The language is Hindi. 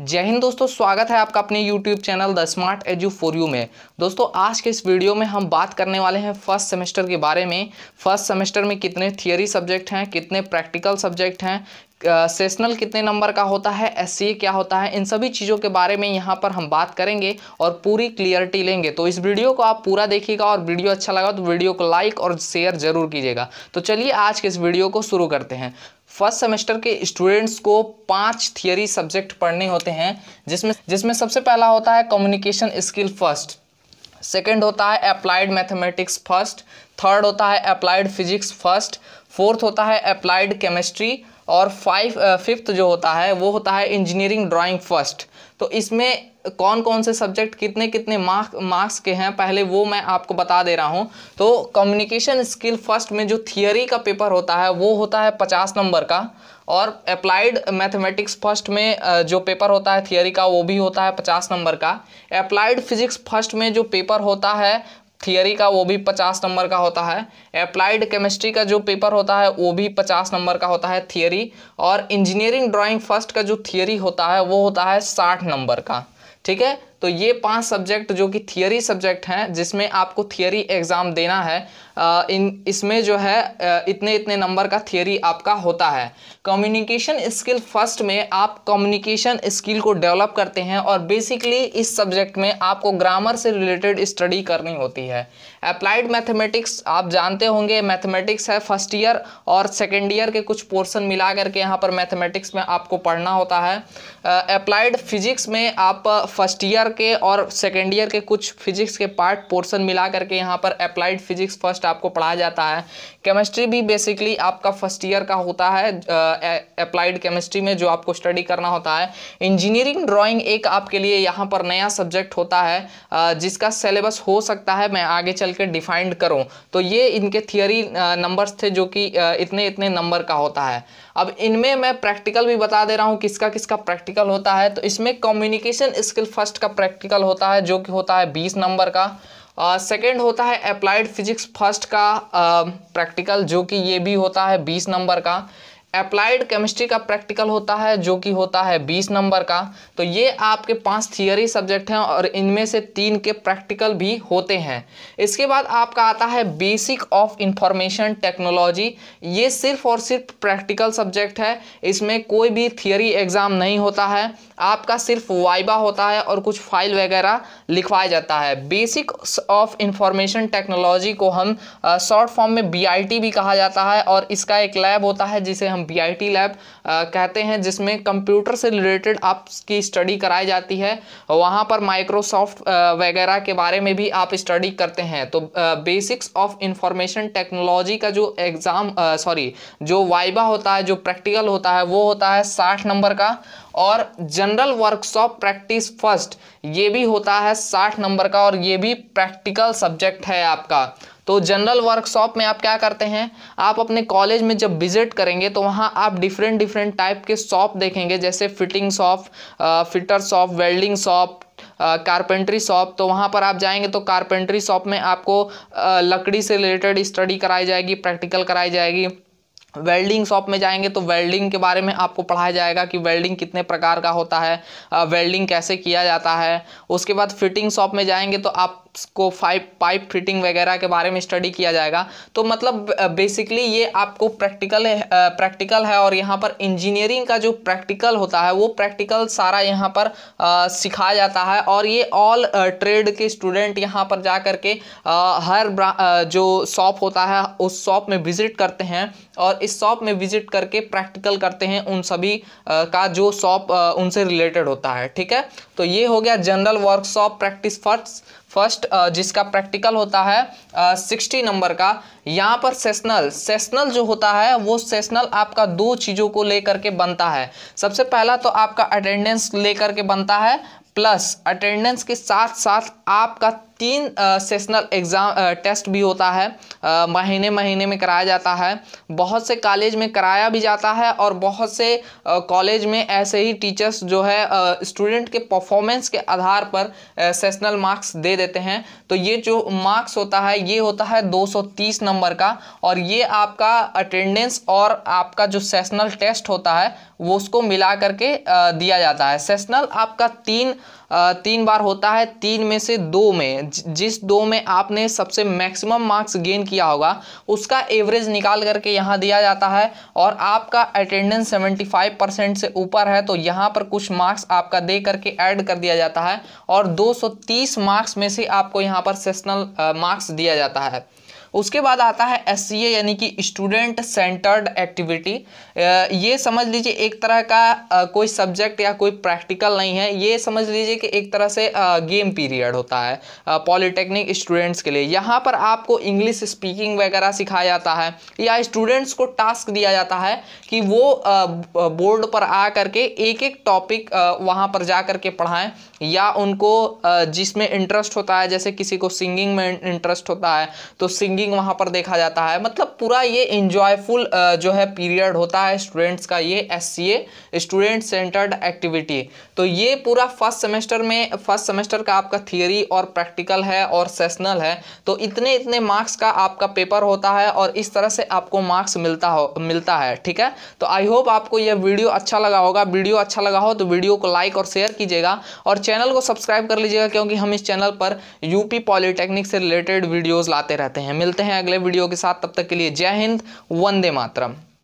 जय हिंद दोस्तों स्वागत है आपका अपने YouTube channel the smart edu for you में दोस्तों आज के इस वीडियो में हम बात करने वाले हैं फर्स्ट सेमेस्टर के बारे में फर्स्ट सेमेस्टर में कितने थियरी सब्जेक्ट हैं कितने प्रैक्टिकल सब्जेक्ट हैं सेशनल uh, कितने नंबर का होता है एस क्या होता है इन सभी चीज़ों के बारे में यहाँ पर हम बात करेंगे और पूरी क्लियरिटी लेंगे तो इस वीडियो को आप पूरा देखिएगा और वीडियो अच्छा लगा तो वीडियो को लाइक और शेयर जरूर कीजिएगा तो चलिए आज के इस वीडियो को शुरू करते हैं फर्स्ट सेमेस्टर के स्टूडेंट्स को पांच थियरी सब्जेक्ट पढ़ने होते हैं जिसमें जिसमें सबसे पहला होता है कम्युनिकेशन स्किल फर्स्ट सेकेंड होता है अप्लाइड मैथमेटिक्स फर्स्ट थर्ड होता है अप्लाइड फिजिक्स फर्स्ट फोर्थ होता है अप्लाइड केमिस्ट्री और फाइव फिफ्थ जो होता है वो होता है इंजीनियरिंग ड्राइंग फर्स्ट तो इसमें कौन कौन से सब्जेक्ट कितने कितने मार्क मार्क्स के हैं पहले वो मैं आपको बता दे रहा हूँ तो कम्युनिकेशन स्किल फर्स्ट में जो थियोरी का पेपर होता है वो होता है पचास नंबर का और अप्लाइड मैथमेटिक्स फर्स्ट में जो पेपर होता है थियोरी का वो भी होता है पचास नंबर का अप्लाइड फिजिक्स फर्स्ट में जो पेपर होता है थियोरी का वो भी पचास नंबर का होता है अप्लाइड केमिस्ट्री का जो पेपर होता है वो भी पचास नंबर का होता है थियोरी और इंजीनियरिंग ड्राइंग फर्स्ट का जो थियोरी होता है वो होता है साठ नंबर का ठीक है तो ये पांच सब्जेक्ट जो कि थियरी सब्जेक्ट हैं जिसमें आपको थियरी एग्ज़ाम देना है इन इसमें जो है इतने इतने नंबर का थियरी आपका होता है कम्युनिकेशन स्किल फर्स्ट में आप कम्युनिकेशन स्किल को डेवलप करते हैं और बेसिकली इस सब्जेक्ट में आपको ग्रामर से रिलेटेड स्टडी करनी होती है अप्लाइड मैथमेटिक्स आप जानते होंगे मैथमेटिक्स है फर्स्ट ईयर और सेकेंड ईयर के कुछ पोर्सन मिला करके यहाँ पर मैथमेटिक्स में आपको पढ़ना होता है अप्लाइड फिजिक्स में आप फर्स्ट ईयर के और सेकेंड ईयर के कुछ फिजिक्स के पार्ट पोर्सन मिला करके यहाँ पर अप्लाइड फिजिक्स फर्स्ट आपको पढ़ाया जाता है केमिस्ट्री भी बेसिकली आपका फर्स्ट ईयर का होता है अप्लाइड केमिस्ट्री में जो आपको स्टडी करना होता है इंजीनियरिंग ड्राइंग एक आपके लिए यहाँ पर नया सब्जेक्ट होता है जिसका सिलेबस हो सकता है मैं आगे चल के डिफाइंड करूँ तो ये इनके थियरी नंबर्स थे जो कि इतने इतने नंबर का होता है अब इनमें मैं प्रैक्टिकल भी बता दे रहा हूँ किसका किसका प्रैक्टिकल होता है तो इसमें कम्युनिकेशन स्किल फर्स्ट का प्रैक्टिकल होता है जो कि होता है बीस नंबर का सेकेंड uh, होता है अप्लाइड फिजिक्स फर्स्ट का प्रैक्टिकल uh, जो कि ये भी होता है बीस नंबर का अप्लाइड केमिस्ट्री का प्रैक्टिकल होता है जो कि होता है बीस नंबर का तो ये आपके पांच थियोरी सब्जेक्ट हैं और इनमें से तीन के प्रैक्टिकल भी होते हैं इसके बाद आपका आता है बेसिक ऑफ इंफॉर्मेशन टेक्नोलॉजी ये सिर्फ और सिर्फ प्रैक्टिकल सब्जेक्ट है इसमें कोई भी थियोरी एग्ज़ाम नहीं होता है आपका सिर्फ वाइबा होता है और कुछ फाइल वगैरह लिखवाया जाता है बेसिक ऑफ इंफॉर्मेशन टेक्नोलॉजी को हम शॉर्ट फॉर्म में बी भी कहा जाता है और इसका एक लैब होता है जिसे हम हम पी लैब कहते हैं जिसमें कंप्यूटर से रिलेटेड आपकी स्टडी कराई जाती है वहाँ पर माइक्रोसॉफ्ट वगैरह के बारे में भी आप स्टडी करते हैं तो बेसिक्स ऑफ इंफॉर्मेशन टेक्नोलॉजी का जो एग्ज़ाम सॉरी जो वाइबा होता है जो प्रैक्टिकल होता है वो होता है साठ नंबर का और जनरल वर्कशॉप प्रैक्टिस फर्स्ट ये भी होता है साठ नंबर का और ये भी प्रैक्टिकल सब्जेक्ट है आपका तो जनरल वर्कशॉप में आप क्या करते हैं आप अपने कॉलेज में जब विजिट करेंगे तो वहाँ आप डिफरेंट डिफरेंट टाइप के शॉप देखेंगे जैसे fitting shop fitter shop welding shop carpentry shop तो वहाँ पर आप जाएंगे तो कारपेंट्री शॉप में आपको uh, लकड़ी से रिलेटेड स्टडी कराई जाएगी प्रैक्टिकल कराई जाएगी वेल्डिंग शॉप में जाएंगे तो वेल्डिंग के बारे में आपको पढ़ाया जाएगा कि वेल्डिंग कितने प्रकार का होता है वेल्डिंग कैसे किया जाता है उसके बाद फिटिंग शॉप में जाएंगे तो आप को फाइव पाइप फिटिंग वगैरह के बारे में स्टडी किया जाएगा तो मतलब बेसिकली ये आपको प्रैक्टिकल प्रैक्टिकल है और यहाँ पर इंजीनियरिंग का जो प्रैक्टिकल होता है वो प्रैक्टिकल सारा यहाँ पर सिखाया जाता है और ये ऑल ट्रेड के स्टूडेंट यहाँ पर जा करके हर जो शॉप होता है उस शॉप में विज़िट करते हैं और इस शॉप में विज़िट करके प्रैक्टिकल करते हैं उन सभी का जो शॉप उनसे रिलेटेड होता है ठीक है तो ये हो गया general workshop practice first first जिसका प्रैक्टिकल होता है सिक्सटी नंबर का यहाँ पर सेशनल सेशनल जो होता है वो सेशनल आपका दो चीज़ों को लेकर के बनता है सबसे पहला तो आपका अटेंडेंस लेकर के बनता है प्लस अटेंडेंस के साथ साथ आपका तीन सेशनल एग्ज़ाम टेस्ट भी होता है आ, महीने महीने में कराया जाता है बहुत से कॉलेज में कराया भी जाता है और बहुत से कॉलेज में ऐसे ही टीचर्स जो है स्टूडेंट के परफॉर्मेंस के आधार पर सेशनल मार्क्स दे देते हैं तो ये जो मार्क्स होता है ये होता है 230 नंबर का और ये आपका अटेंडेंस और आपका जो सेशनल टेस्ट होता है वो उसको मिला करके दिया जाता है सेशनल आपका तीन तीन बार होता है तीन में से दो में जिस दो में आपने सबसे मैक्सिमम मार्क्स गेन किया होगा उसका एवरेज निकाल करके यहाँ दिया जाता है और आपका अटेंडेंस 75 परसेंट से ऊपर है तो यहाँ पर कुछ मार्क्स आपका दे करके ऐड कर दिया जाता है और 230 मार्क्स में से आपको यहाँ पर सेशनल मार्क्स दिया जाता है उसके बाद आता है एस यानी कि स्टूडेंट सेंटर्ड एक्टिविटी ये समझ लीजिए एक तरह का कोई सब्जेक्ट या कोई प्रैक्टिकल नहीं है ये समझ लीजिए कि एक तरह से गेम पीरियड होता है पॉलिटेक्निक स्टूडेंट्स के लिए यहाँ पर आपको इंग्लिश स्पीकिंग वगैरह सिखाया जाता है या स्टूडेंट्स को टास्क दिया जाता है कि वो बोर्ड पर आ करके एक एक टॉपिक वहाँ पर जा करके पढ़ाएं या उनको जिसमें इंटरेस्ट होता है जैसे किसी को सिंगिंग में इंटरेस्ट होता है तो सिंगिंग सिंगिंग वहाँ पर देखा जाता है मतलब पूरा ये इंजॉयफुल जो है पीरियड होता है स्टूडेंट्स का ये एस स्टूडेंट सेंटर्ड एक्टिविटी तो ये पूरा फर्स्ट सेमेस्टर में फर्स्ट सेमेस्टर का आपका थियोरी और प्रैक्टिकल है और सेशनल है तो इतने इतने मार्क्स का आपका पेपर होता है और इस तरह से आपको मार्क्स मिलता हो मिलता है ठीक है तो आई होप आपको यह वीडियो अच्छा लगा होगा वीडियो अच्छा लगा हो तो वीडियो को लाइक और शेयर कीजिएगा और चैनल को सब्सक्राइब कर लीजिएगा क्योंकि हम इस चैनल पर यूपी पॉलिटेक्निक से रिलेटेड वीडियोज़ लाते रहते हैं मिलते मिलते हैं अगले वीडियो के साथ तब तक के लिए जय हिंद वंदे मातरम